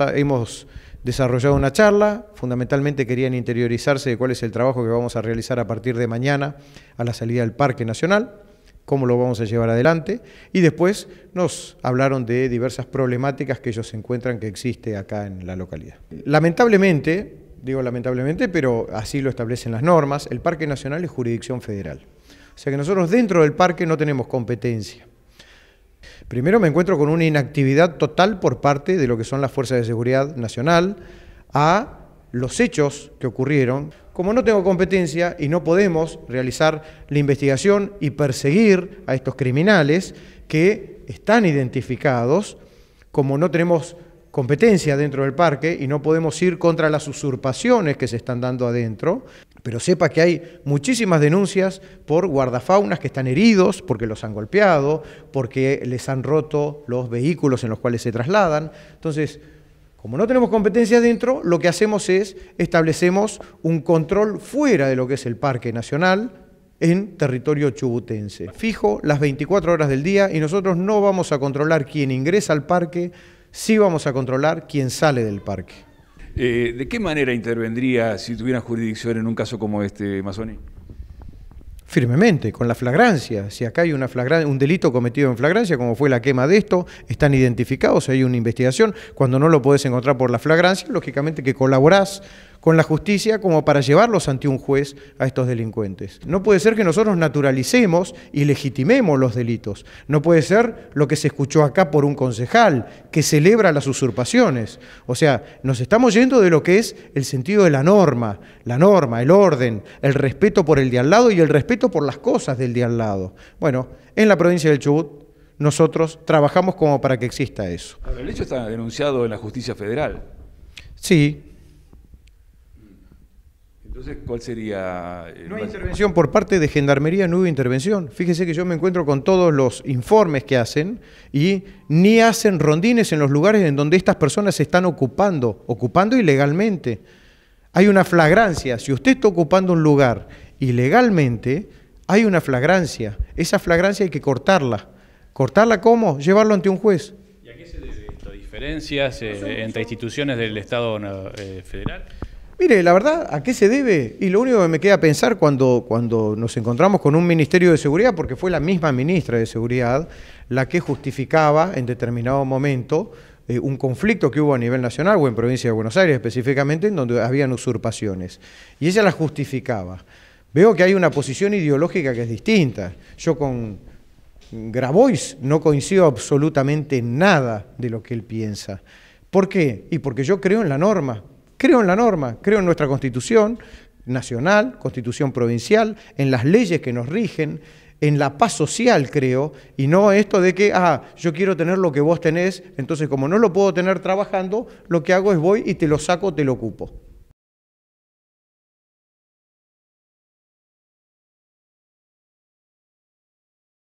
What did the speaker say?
Hemos desarrollado una charla, fundamentalmente querían interiorizarse de cuál es el trabajo que vamos a realizar a partir de mañana a la salida del Parque Nacional, cómo lo vamos a llevar adelante, y después nos hablaron de diversas problemáticas que ellos encuentran que existe acá en la localidad. Lamentablemente, digo lamentablemente, pero así lo establecen las normas, el Parque Nacional es jurisdicción federal. O sea que nosotros dentro del parque no tenemos competencia. Primero me encuentro con una inactividad total por parte de lo que son las fuerzas de seguridad nacional a los hechos que ocurrieron. Como no tengo competencia y no podemos realizar la investigación y perseguir a estos criminales que están identificados, como no tenemos competencia dentro del parque y no podemos ir contra las usurpaciones que se están dando adentro, pero sepa que hay muchísimas denuncias por guardafaunas que están heridos porque los han golpeado, porque les han roto los vehículos en los cuales se trasladan. Entonces, como no tenemos competencia dentro, lo que hacemos es establecemos un control fuera de lo que es el Parque Nacional en territorio chubutense. Fijo las 24 horas del día y nosotros no vamos a controlar quién ingresa al parque, sí vamos a controlar quién sale del parque. Eh, ¿De qué manera intervendría si tuviera jurisdicción en un caso como este, Mazzoni? Firmemente, con la flagrancia. Si acá hay una un delito cometido en flagrancia, como fue la quema de esto, están identificados, hay una investigación. Cuando no lo podés encontrar por la flagrancia, lógicamente que colaborás con la justicia como para llevarlos ante un juez a estos delincuentes. No puede ser que nosotros naturalicemos y legitimemos los delitos. No puede ser lo que se escuchó acá por un concejal que celebra las usurpaciones. O sea, nos estamos yendo de lo que es el sentido de la norma, la norma, el orden, el respeto por el de al lado y el respeto por las cosas del de al lado. Bueno, en la provincia del Chubut nosotros trabajamos como para que exista eso. el hecho está denunciado en la justicia federal. Sí, ¿cuál sería...? Eh, no hay intervención por parte de Gendarmería, no hubo intervención. Fíjese que yo me encuentro con todos los informes que hacen y ni hacen rondines en los lugares en donde estas personas se están ocupando, ocupando ilegalmente. Hay una flagrancia. Si usted está ocupando un lugar ilegalmente, hay una flagrancia. Esa flagrancia hay que cortarla. ¿Cortarla cómo? Llevarlo ante un juez. ¿Y a qué se debe esto? ¿Diferencias entre instituciones del Estado eh, federal? Mire, la verdad, ¿a qué se debe? Y lo único que me queda pensar cuando, cuando nos encontramos con un Ministerio de Seguridad, porque fue la misma ministra de Seguridad la que justificaba en determinado momento eh, un conflicto que hubo a nivel nacional o en provincia de Buenos Aires específicamente, en donde habían usurpaciones. Y ella la justificaba. Veo que hay una posición ideológica que es distinta. Yo con Grabois no coincido absolutamente nada de lo que él piensa. ¿Por qué? Y porque yo creo en la norma, Creo en la norma, creo en nuestra constitución nacional, constitución provincial, en las leyes que nos rigen, en la paz social, creo, y no esto de que, ah, yo quiero tener lo que vos tenés, entonces como no lo puedo tener trabajando, lo que hago es voy y te lo saco, te lo ocupo.